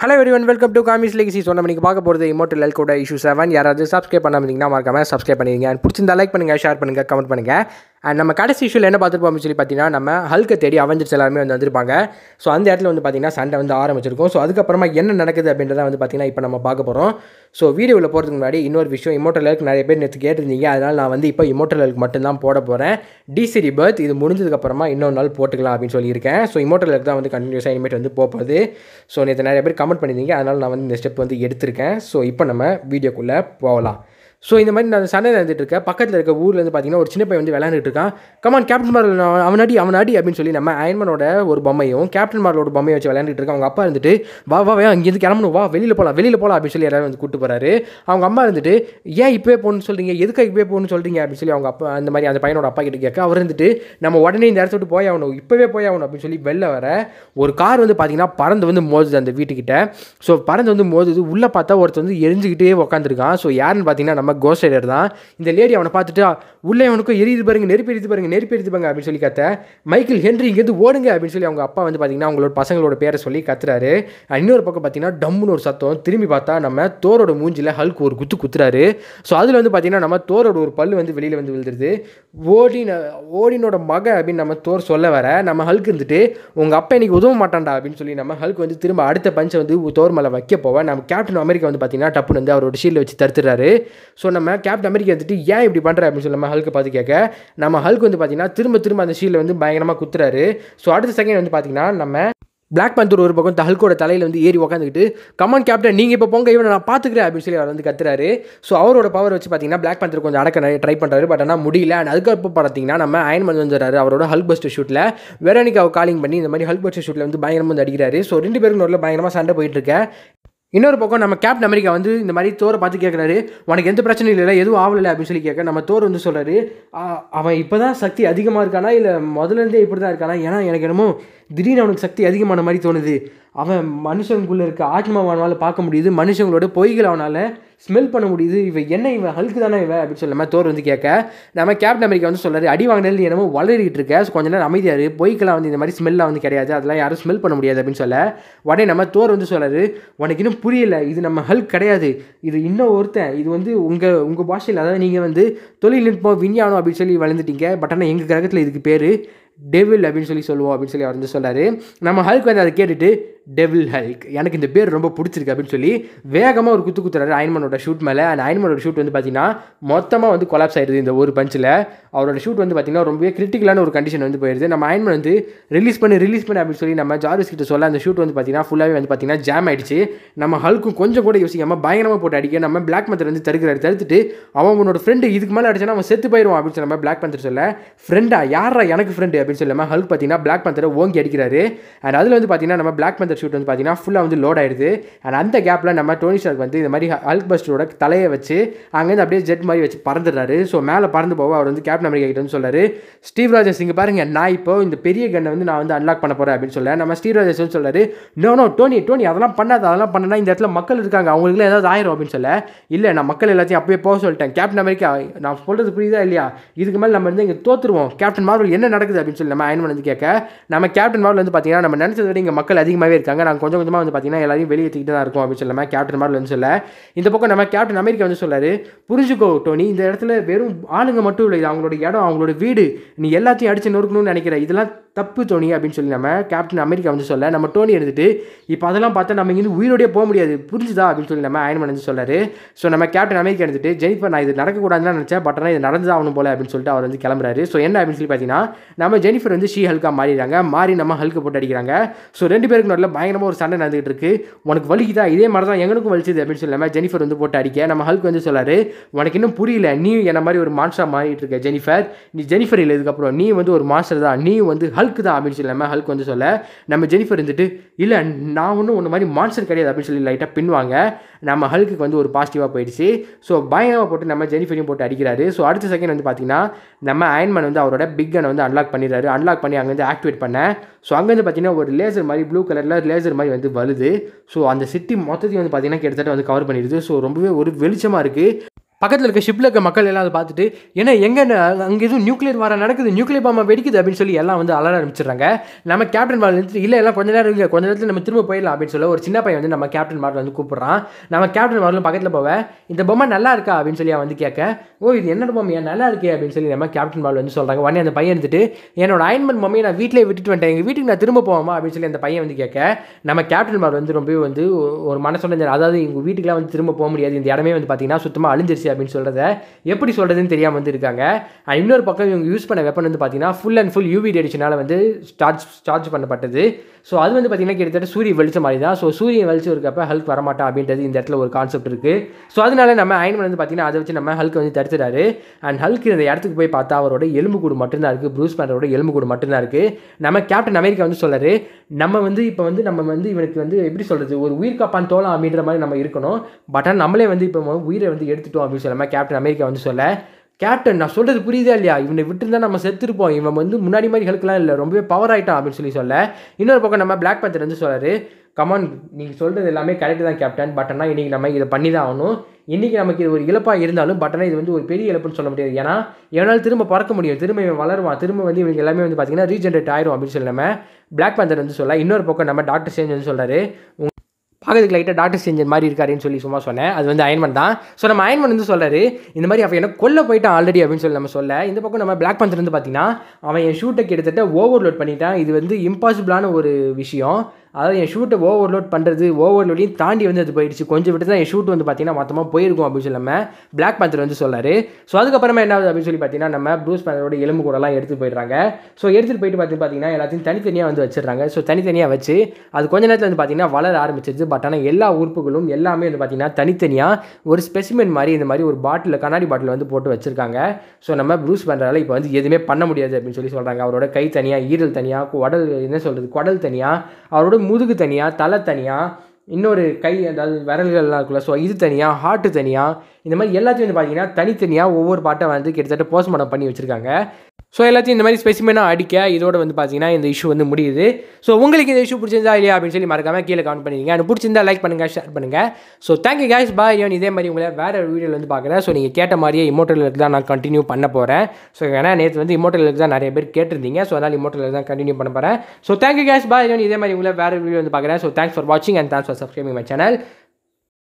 hello everyone welcome to comics legacy சொன்ன நம்ம பார்க்க போகிறது இமோட்டல் கூட இஷ்யூ செவன் யாராவது சப்ஸ்கிரைப் பண்ணாமதிங்கன்னா மறக்காம சப்ஸ்கிரைப் பண்ணிடுங்க அண்ட் பிடிச்சிருந்தா லைக் பண்ணுங்கள் ஷேர் பண்ணுங்கள் கமெண்ட் பண்ணுங்கள் அண்ட் நம்ம கடைசி இஷ்யூவில் என்ன பார்த்துருப்போம் சொல்லி பார்த்தீங்கன்னா நம்ம ஹல்கை தேடி அவஞ்சர்ஸ் எல்லாருமே வந்து வந்திருப்பாங்க ஸோ அந்த இடத்துல வந்து பார்த்தீங்கன்னா சண்டை வந்து ஆரம்பிச்சிருக்கும் ஸோ அதுக்கப்புறமா என்ன நடக்குது அப்படின்றத வந்து பார்த்திங்கன்னா இப்போ நம்ம பார்க்க போகிறோம் ஸோ வீடியோவில் போகிறதுக்கு முன்னாடி இன்னொரு விஷயம் இமோட்டல் லெவலுக்கு நிறைய பேர் நேற்று கேட்டிருந்தீங்க அதனால் நான் வந்து இப்போ இமோட்டல் மட்டும் மட்டும்தான் போட போகிறேன் டிசி ரிபர்த் இது முடிஞ்சதுக்கப்புறமா இன்னொரு நாள் போட்டுக்கலாம் அப்படின்னு சொல்லியிருக்கேன் ஸோ இமோட்டல் எல்க்கு தான் வந்து கண்டினியூஸாக இனிமேட் வந்து போகிறது ஸோ நேற்று நிறைய பேர் கமெண்ட் பண்ணியிருந்தீங்க அதனால் நான் வந்து இந்த ஸ்டெப் வந்து எடுத்திருக்கேன் ஸோ இப்போ நம்ம வீடியோக்குள்ளே போகலாம் ஸோ இந்த மாதிரி நான் சண்டை நடந்துட்டு இருக்கேன் பக்கத்தில் இருக்க ஊர்லேருந்து பார்த்தீங்கன்னா ஒரு சின்ன பையன் வந்து விளையாண்டுட்டு இருக்கான் கமான் கேப்டன் மார்வல் அவன் அடி அவன் அடி அப்படின்னு சொல்லி நம்ம அயன்மனோட ஒரு பொம்மையும் கேப்டன் மார்வலோட பொம்மையை வச்சு விளையாண்டுட்டு இருக்கான் அவங்க அப்பா இருந்துட்டு வா வா வா இங்கேருந்து கிளம்பணும் வா வெளியில் போகலாம் வெளியில் போகலாம் அப்படின்னு சொல்லி எல்லாரும் வந்து கூப்பிட்டு போகிறாரு அவங்க அம்மா இருந்துட்டு ஏன் இப்பவே போகணும்னு சொல்கிறீங்க எதுக்காக இப்போயே போகணும்னு சொல்கிறீங்க அப்படின்னு சொல்லி அவங்க அப்பா அந்த மாதிரி அந்த பையனோட அப்பா கிட்ட கேட்க அவர் இருந்துட்டு நம்ம உடனே இந்த இடத்த விட்டு போய் ஆகணும் இப்போவே போய் ஆகணும் அப்படின்னு சொல்லி வெளில வர ஒரு கார் வந்து பார்த்தீங்கன்னா பறந்து வந்து மோதுது அந்த வீட்டுக்கிட்ட ஸோ பறந்து வந்து மோதுது உள்ளே பார்த்தா ஒருத்தர் வந்து எரிஞ்சுக்கிட்டே உட்காந்துருக்கான் ஸோ யாருன்னு பார்த்தீங்கன்னா நம்ம நம்ம கோஸ்ட் ரைடர் தான் இந்த லேடி அவனை பார்த்துட்டு உள்ளே அவனுக்கும் எரியுது பாருங்க நெருப்பு எரிது பாருங்க நெருப்பு எரிது பாருங்க அப்படின்னு சொல்லி கத்த மைக்கேல் ஹென்ரி இங்கேருந்து ஓடுங்க அப்படின்னு சொல்லி அவங்க அப்பா வந்து பார்த்தீங்கன்னா அவங்களோட பசங்களோட பேரை சொல்லி கத்துறாரு இன்னொரு பக்கம் பார்த்தீங்கன்னா டம்முன்னு ஒரு சத்தம் திரும்பி பார்த்தா நம்ம தோரோட மூஞ்சில் ஹல்க் ஒரு குத்து குத்துறாரு ஸோ அதில் வந்து பார்த்தீங்கன்னா நம்ம தோரோட ஒரு பல் வந்து வெளியில் வந்து விழுந்துருது ஓடின ஓடினோட மக அப்படின்னு நம்ம தோர் சொல்ல வர நம்ம ஹல்க் இருந்துட்டு உங்கள் அப்பா இன்னைக்கு உதவ மாட்டான்டா அப்படின்னு சொல்லி நம்ம ஹல்க் வந்து திரும்ப அடுத்த பஞ்சை வந்து தோர் மேலே வைக்க போவேன் நம்ம கேப்டன் அமெரிக்கா வந்து பார்த்தீங்கன்னா டப்புன்னு வந்து அவரோட ஷீல்டில் வச்சு தடுத்துறாரு ஸோ நம்ம கேப்டன் அமெரிக்கா எடுத்துட்டு ஏன் இப்படி பண்ணுற அப்படின்னு சொல்லி நம்ம ஹல்க்கு பார்த்து கேட்க நம்ம ஹல்க் வந்து பார்த்தீங்கன்னா திரும்ப திரும்ப அந்த ஷீலில் வந்து பயங்கரமாக குத்துறாரு ஸோ அடுத்த செகண்ட் வந்து பார்த்தீங்கன்னா நம்ம பிளாக் பந்தூர் ஒரு பக்கம் ஹல்கோட தலையில் வந்து ஏறி உட்காந்துக்கிட்டு கமான் கேப்டன் நீங்கள் இப்போ போங்க இவனை நான் பார்த்துக்கிறேன் அப்படின்னு சொல்லி அவர் வந்து கத்துறாரு ஸோ அவரோட பவர் வச்சு பார்த்தீங்கன்னா பிளாக் பந்தர் கொஞ்சம் அடக்க நிறைய ட்ரை பண்ணுறாரு பட் ஆனால் முடியல அண்ட் அதுக்கப்புறம் பார்த்தீங்கன்னா நம்ம அயன்மன் வந்துடுறாரு அவரோட ஹல்க் பஸ்ட் ஷூட்டில் அவர் காலிங் பண்ணி இந்த மாதிரி ஹல்க் பஸ்ட் ஷூட்டில் வந்து பயங்கரமாக வந்து அடிக்கிறாரு ஸோ ரெண்டு பேருக்கும் நல்ல பயங்கரமாக சண்டை போயிட்டு இருக்கேன் இன்னொரு பக்கம் நம்ம கேப்டன் அமெரிக்கா வந்து இந்த மாதிரி தோரை பார்த்து கேட்குறாரு உனக்கு எந்த பிரச்சனையும் இல்லை எதுவும் ஆகலை அப்படின்னு சொல்லி கேட்க நம்ம தோர் வந்து சொல்கிறாரு அவன் இப்போ தான் சக்தி அதிகமாக இருக்கானா இல்லை முதலேருந்தே இப்படி தான் இருக்கானா ஏன்னா எனக்கு என்னமோ திடீர்னு அவனுக்கு சக்தி அதிகமான மாதிரி தோணுது அவன் மனுஷங்களுக்குள்ளே இருக்க ஆத்மாவை அவனால் பார்க்க முடியுது மனுஷங்களோட பொய்கள் அவனால் ஸ்மெல் பண்ண முடியுது இவன் என்ன இவன் ஹல்க்கு தானே இவன் அப்படின்னு சொல்லாமல் தோர் வந்து கேட்க நம்ம கேப்டன் அமெரிக்கா வந்து சொல்கிறார் அடி வாங்கினது என்னமோ வளரிக்கிட்டு இருக்க ஸோ கொஞ்ச நேரம் அமைதியாரு பொய்க்கெல்லாம் வந்து இந்த மாதிரி ஸ்மெல்லாம் வந்து கிடையாது அதெல்லாம் யாரும் ஸ்மெல் பண்ண முடியாது அப்படின்னு சொல்ல உடனே நம்ம தோர் வந்து சொல்கிறார் உனக்கு இன்னும் புரியல இது நம்ம ஹல்க் கிடையாது இது இன்னும் ஒருத்தன் இது வந்து உங்கள் உங்கள் பாஷையில் அதாவது நீங்கள் வந்து தொழில்நுட்பம் விஞ்ஞானம் அப்படின்னு சொல்லி வளர்ந்துட்டீங்க பட் ஆனால் எங்கள் கிரகத்தில் இதுக்கு பேர் டெவில் அப்படின்னு சொல்லி சொல்லுவோம் அப்படின்னு சொல்லி அவர் வந்து சொல்கிறாரு நம்ம ஹல்க் வந்து அதை கேட்டுட்டு டெவில் ஹல்க் எனக்கு இந்த பேர் ரொம்ப பிடிச்சிருக்கு அப்படின்னு சொல்லி வேகமாக ஒரு குத்து குத்துறாரு அயன்மனோட ஷூட் மேலே அண்ட் அயன்மனோட ஷூட் வந்து பார்த்தீங்கன்னா மொத்தமாக வந்து கொலாப்ஸ் ஆயிடுது இந்த ஒரு பஞ்சில் அவரோட ஷூட் வந்து பார்த்தீங்கன்னா ரொம்பவே கிரிட்டிக்கலான ஒரு கண்டிஷன் வந்து போயிடுது நம்ம அயன்மன் வந்து ரிலீஸ் பண்ணி ரிலீஸ் பண்ணி அப்படின்னு சொல்லி நம்ம ஜார்விஸ் கிட்ட சொல்ல அந்த ஷூட் வந்து பார்த்தீங்கன்னா ஃபுல்லாகவே வந்து பார்த்தீங்கன்னா ஜாம் ஆயிடுச்சு நம்ம ஹல்க்கும் கொஞ்சம் கூட யோசிக்காமல் பயங்கரமாக போட்டு அடிக்க நம்ம பிளாக் மந்தர் வந்து தடுக்கிறாரு தடுத்துட்டு அவன் உன்னோட ஃப்ரெண்டு இதுக்கு மேலே அடிச்சா அவன் செத்து போயிடுவோம் அப்படின்னு சொல்லி நம்ம பிளாக் மந்தர் சொல்ல ஃப்ரெண்டா யாரா எனக்கு ஃப்ரெண்டு அப்படின்னு சொல்லாமல் ஹல்க் பார்த்தீங்கன்னா பிளாக் மந்தரை ஓங்கி அடிக்கிறாரு அண்ட் அதில் வந்து பார்த்தீங்கன்னா நம்ம பிளாக் மந்தர் ஷூட் வந்து பார்த்தீங்கன்னா ஃபுல்லாக வந்து லோட் ஆயிடுது அண்ட் அந்த கேப்பில் நம்ம டோனி ஸ்டார்க் வந்து இந்த மாதிரி ஹல்க் பஸ்டரோட தலையை வச்சு அங்கேருந்து அப்படியே ஜெட் மாதிரி வச்சு பறந்துடுறாரு ஸோ மேலே பறந்து போக அவர் வந்து கேப்டன் அமெரிக்கா கிட்ட வந்து சொல்கிறாரு ஸ்டீவ் ராஜஸ் இங்கே பாருங்க நான் இப்போ இந்த பெரிய கண்ணை வந்து நான் வந்து அன்லாக் பண்ண போகிறேன் அப்படின்னு சொல்ல நம்ம ஸ்டீவ் ராஜஸ் வந்து சொல்கிறாரு நோ நோ டோனி டோனி அதெல்லாம் பண்ணாது அதெல்லாம் பண்ணனா இந்த இடத்துல மக்கள் இருக்காங்க அவங்களுக்குலாம் ஏதாவது ஆயிரும் அப்படின்னு சொல்ல இல்லை நான் மக்கள் எல்லாத்தையும் அப்பயே போக சொல்லிட்டேன் கேப்டன் அமெரிக்கா நான் சொல்கிறது புரியுதா இல்லையா இதுக்கு மேலே நம்ம வந்து இங்கே தோற்றுருவோம் கேப்டன் மார்வல் என்ன நடக்குது அப்படின்னு சொல்லி நம்ம அயன் வந்து கேட்க நம்ம கேப்டன் மார்வல் வந்து பார்த்தீங்கன்னா நம்ம நினச்சது விட இங்கே மக்கள் அதிகமாகவே இருக்காங்க சொல்லியிருக்காங்க நாங்கள் கொஞ்சம் கொஞ்சமாக வந்து பார்த்தீங்கன்னா எல்லாரையும் வெளியேற்றிக்கிட்டு தான் இருக்கோம் அப்படின்னு சொல்லாமல் கேப்டன் மாதிரி வந்து சொல்ல இந்த பக்கம் நம்ம கேப்டன் அமெரிக்கா வந்து சொல்லாரு புரிஞ்சுக்கோ டோனி இந்த இடத்துல வெறும் ஆளுங்க மட்டும் இல்லை அவங்களோட இடம் அவங்களோட வீடு நீ எல்லாத்தையும் அடித்து நொறுக்கணும்னு நினைக்கிற இதெல்லாம் தப்பு தோனி அப்படின்னு சொல்லி நம்ம கேப்டன் அமெரிக்கா வந்து சொல்ல நம்ம டோனி எடுத்துகிட்டு இப்போ அதெல்லாம் பார்த்தா நம்ம இங்கேருந்து உயிரோடய போக முடியாது புரிஞ்சுதா அப்படின்னு சொல்லி நம்ம அயன் வந்து சொல்கிறாரு ஸோ நம்ம கேப்டன் அமெரிக்கா எடுத்துகிட்டு ஜெனிஃபர் நான் இது நடக்கக்கூடாதுன்னு நினச்சேன் பட் ஆனால் இது நடந்து ஆகணும் போல அப்படின்னு சொல்லிட்டு அவர் வந்து கிளம்புறாரு ஸோ என்ன அப்படின்னு சொல்லி பார்த்தீங்கன்னா நம்ம ஜெனிஃபர் வந்து ஷீ ஹல்காக மாறிடுறாங்க மாறி நம்ம ஹல்க்கு போட்டு அடிக்கிறாங்க ஸோ ரெண்டு பேருக்கு நல்ல பயங்கரமாக ஒரு சண்டை நடந்துகிட்டு இருக்கு உனக்கு வலிக்குதா இதே மாதிரி தான் எங்களுக்கும் வலிச்சது அப்படின்னு சொல்லி நம்ம ஜெனிஃபர் வந்து போட்டு அடிக்க நம்ம ஹல்க் வந்து சொல்லாரு உனக்கு இன்னும் புரியல நீ என்ன மாதிரி ஒரு மாஸ்டராக மாறிட்டு இருக்க ஜெனிஃபர் நீ ஜெனிஃபர் இல்லை இதுக்கப்புறம் நீ வந்து ஒரு மாஸ்டர் தான் நீ வந்து ஹல்க் ஹல்க் தான் அப்படின்னு சொல்லாமல் ஹல்க் வந்து சொல்ல நம்ம ஜெனிஃபர் இருந்துட்டு இல்லை நான் ஒன்றும் ஒன்று மாதிரி மான்சர் கிடையாது அப்படின்னு சொல்லி லைட்டாக பின்வாங்க நம்ம ஹல்க்கு வந்து ஒரு பாசிட்டிவாக போயிடுச்சு ஸோ பயங்கரமாக போட்டு நம்ம ஜெனிஃபரையும் போட்டு அடிக்கிறாரு ஸோ அடுத்த செகண்ட் வந்து பார்த்தீங்கன்னா நம்ம அயன்மேன் வந்து அவரோட பிக் கன் வந்து அன்லாக் பண்ணிடுறாரு அன்லாக் பண்ணி அங்கேருந்து ஆக்டிவேட் பண்ண ஸோ அங்கேருந்து பார்த்தீங்கன்னா ஒரு லேசர் மாதிரி ப்ளூ கலரில் லேசர் மாதிரி வந்து வருது ஸோ அந்த சிட்டி மொத்தத்தையும் வந்து பார்த்தீங்கன்னா கிட்டத்தட்ட வந்து கவர் பண்ணிடுது ஸோ ரொம்பவே ஒரு வெளிச்சமாக இருக்குது பக்கத்தில் இருக்க ஷிப்பில் இருக்க மக்கள் எல்லாம் அதை பார்த்துட்டு ஏன்னா எங்கே அங்கே எதுவும் நியூக்ளியர் வாரம் நடக்குது நியூக்ளியர் பாம்பா வெடிக்குது அப்படின்னு சொல்லி எல்லாம் வந்து அலர ஆரம்பிச்சிடுறாங்க நம்ம கேப்டன் மார்வல் நிறுத்தி இல்லை எல்லாம் கொஞ்ச நேரம் இல்லை கொஞ்ச நேரத்தில் நம்ம திரும்ப போயிடலாம் அப்படின்னு சொல்ல ஒரு சின்ன பையன் வந்து நம்ம கேப்டன் மார்வல் வந்து கூப்பிட்றான் நம்ம கேப்டன் மார்வல் பக்கத்தில் போவேன் இந்த பொம்மை நல்லா இருக்கா அப்படின்னு சொல்லி அவன் வந்து கேட்க ஓ இது என்னோட பொம்மையா நல்லா இருக்கே அப்படின்னு சொல்லி நம்ம கேப்டன் மார்வல் வந்து சொல்கிறாங்க உடனே அந்த பையன் இருந்துட்டு என்னோட அயன்மெண்ட் பொம்மையை நான் வீட்டிலே விட்டுட்டு வந்துட்டேன் எங்கள் வீட்டுக்கு நான் திரும்ப போவோமா அப்படின்னு சொல்லி அந்த பையன் வந்து கேட்க நம்ம கேப்டன் மார்வல் வந்து ரொம்பவே வந்து ஒரு மனசுடைஞ்சார் அதாவது எங்கள் வீட்டுக்குலாம் வந்து திரும்ப போக முடியாது இந்த இடமே வந்து பார்த்தீங்கன்னா சுத்தமாக அழிஞ்சிருச்சு அப்படின்னு சொல்கிறத எப்படி சொல்கிறதுன்னு தெரியாமல் வந்து இருக்காங்க அண்ட் இன்னொரு பக்கம் இவங்க யூஸ் பண்ண வெப்பன் வந்து பார்த்தீங்கன்னா ஃபுல் அண்ட் ஃபுல் யூவி ரேடிஷனால் வந்து சார்ஜ் சார்ஜ் பண்ணப்பட்டது ஸோ அது வந்து பார்த்திங்கன்னா கிட்டத்தட்ட சூரிய வெளிச்சம் மாதிரி தான் ஸோ சூரியன் வெளிச்சம் இருக்கப்போ ஹல்க் வரமாட்டான் அப்படின்றது இந்த இடத்துல ஒரு கான்செப்ட் இருக்குது ஸோ அதனால நம்ம அயன்மன் வந்து பார்த்தீங்கன்னா அதை வச்சு நம்ம ஹல்க் வந்து தடுத்துறாரு அண்ட் ஹல்க் இந்த இடத்துக்கு போய் பார்த்தா அவரோட எலும்பு கூடு மட்டும்தான் இருக்குது ப்ரூஸ் எலும்பு கூடு மட்டும்தான் இருக்குது நம்ம கேப்டன் அமெரிக்கா வந்து சொல்கிறாரு நம்ம வந்து இப்போ வந்து நம்ம வந்து இவனுக்கு வந்து எப்படி சொல்கிறது ஒரு உயிர் காப்பான் தோலாம் அப்படின்ற மாதிரி நம்ம இருக்கணும் பட் ஆனால் நம்மளே வந்து இப்போ உயிரை வந்து எடுத்துட்டோம் அப்படின்னு அப்படின்னு சொல்லாமல் கேப்டன் அமெரிக்கா வந்து சொல்ல கேப்டன் நான் சொல்கிறது புரியுதா இல்லையா இவனை விட்டுருந்தா நம்ம செத்துருப்போம் இவன் வந்து முன்னாடி மாதிரி ஹெல்க்லாம் இல்லை ரொம்பவே பவர் ஆகிட்டான் அப்படின்னு சொல்லி சொல்ல இன்னொரு பக்கம் நம்ம பிளாக் பேத்தர் வந்து சொல்கிறாரு கமான் நீங்கள் சொல்கிறது எல்லாமே கரெக்டு தான் கேப்டன் பட் ஆனால் இன்றைக்கி நம்ம இதை பண்ணி தான் ஆகணும் இன்றைக்கி நமக்கு இது ஒரு இழப்பாக இருந்தாலும் பட் ஆனால் இது வந்து ஒரு பெரிய இழப்புன்னு சொல்ல முடியாது ஏன்னா எவனால் திரும்ப பறக்க முடியும் திரும்ப இவன் வளருவான் திரும்ப வந்து இவங்க எல்லாமே வந்து பார்த்திங்கன்னா ரீஜென்ரேட் ஆயிரும் அப்படின்னு சொல்லி நம்ம பிளாக் பேந்தர் வந்து சொல்ல இன்னொரு பக்கம் நம்ம டாக்டர் சேஞ்ச் வந்து சொல்கிறாரு பார்க்கறதுக்கு லைட்டாக டாக்டர் செஞ்சர் மாதிரி இருக்காருன்னு சொல்லி சும்மா சொன்னேன் அது வந்து அயன்மன் தான் ஸோ நம்ம அயன்மன் வந்து சொல்கிறாரு இந்த மாதிரி அவன் எனக்கு கொல்ல போயிட்டான் ஆல்ரெடி அப்படின்னு சொல்லி நம்ம சொல்ல இந்த பக்கம் நம்ம பிளாக் பந்தர் வந்து பார்த்தீங்கன்னா அவன் என் ஷூட்டை கிட்டத்தட்ட ஓவர்லோட் பண்ணிட்டான் இது வந்து இம்பாசிபிளான ஒரு விஷயம் அதாவது என் ஷூட்டை ஓவர்லோட் பண்ணுறது ஓவர்லோடையும் தாண்டி வந்து அது போயிடுச்சு கொஞ்சம் விட்டு தான் என் ஷூட் வந்து பார்த்தீங்கன்னா மொத்தமாக போயிருக்கும் அப்படின்னு சொல்லி நம்ம பிளாக் பேந்தர் வந்து சொல்லார் ஸோ அதுக்கப்புறமா என்ன ஆகுது அப்படின்னு சொல்லி பார்த்தீங்கன்னா நம்ம ப்ரூஸ் பேந்தரோட எலும்பு கூடலாம் எடுத்து போயிடுறாங்க ஸோ எடுத்துகிட்டு போயிட்டு பார்த்து பார்த்தீங்கன்னா எல்லாத்தையும் தனித்தனியாக வந்து வச்சிடறாங்க ஸோ தனித்தனியாக வச்சு அது கொஞ்ச நேரத்தில் வந்து பார்த்தீங்கன்னா வளர ஆரம்பிச்சிருச்சு பட் ஆனால் எல்லா உறுப்புகளும் எல்லாமே வந்து பார்த்தீங்கன்னா தனித்தனியாக ஒரு ஸ்பெசிமென் மாதிரி இந்த மாதிரி ஒரு பாட்டில் கண்ணாடி பாட்டில் வந்து போட்டு வச்சுருக்காங்க ஸோ நம்ம ப்ரூஸ் பண்ணுறதால இப்போ வந்து எதுவுமே பண்ண முடியாது அப்படின்னு சொல்லி சொல்கிறாங்க அவரோட கை தனியாக ஈரல் தனியாக உடல் என்ன சொல்கிறது குடல் தனியாக அவரோட அதோட முதுகு தனியாக தலை தனியாக இன்னொரு கை அதாவது விரல்கள்லாம் இருக்குல்ல ஸோ இது தனியாக ஹார்ட்டு தனியாக இந்த மாதிரி எல்லாத்தையும் வந்து பார்த்தீங்கன்னா தனித்தனியாக ஒவ்வொரு பாட்டை வந்து கிட்டத்தட்ட போஸ்ட்மார்ட்டம் பண்ணி வச்சுருக்காங்க ஸோ எல்லாத்தையும் இந்த மாதிரி ஸ்பெசிமெனாக அடிக்க இதோட வந்து பார்த்தீங்கன்னா இந்த இஷ்யூ வந்து முடியுது ஸோ உங்களுக்கு இந்த இஷ்யூ பிடிச்சிருந்தா இல்லையா அப்படின்னு சொல்லி மறக்காமல் கீழே கமெண்ட் பண்ணிடுங்க எனக்கு பிடிச்சிருந்தா லைக் பண்ணுங்கள் ஷேர் பண்ணுங்கள் ஸோ தேங்க்யூ கேஸ் பாய் யோன் இதே மாதிரி உங்களை வேறு வீடியோவில் வந்து பார்க்குறேன் ஸோ நீங்கள் கேட்ட மாதிரியே இமோட்டலுக்கு தான் நான் கண்டினியூ பண்ண போகிறேன் ஸோ ஏன்னா நேற்று வந்து இமோட்டலுக்கு தான் நிறைய பேர் கேட்டிருந்தீங்க ஸோ அதனால் இமோட்டலுக்கு தான் கண்டினியூ பண்ண போகிறேன் ஸோ தேங்க்யூ கேஸ் பாய் யோன் இதே மாதிரி உங்களை வேறு வீடியோ வந்து பார்க்குறேன் ஸோ தேங்க்ஸ் ஃபார் வாட்சிங் and thanks for subscribing my channel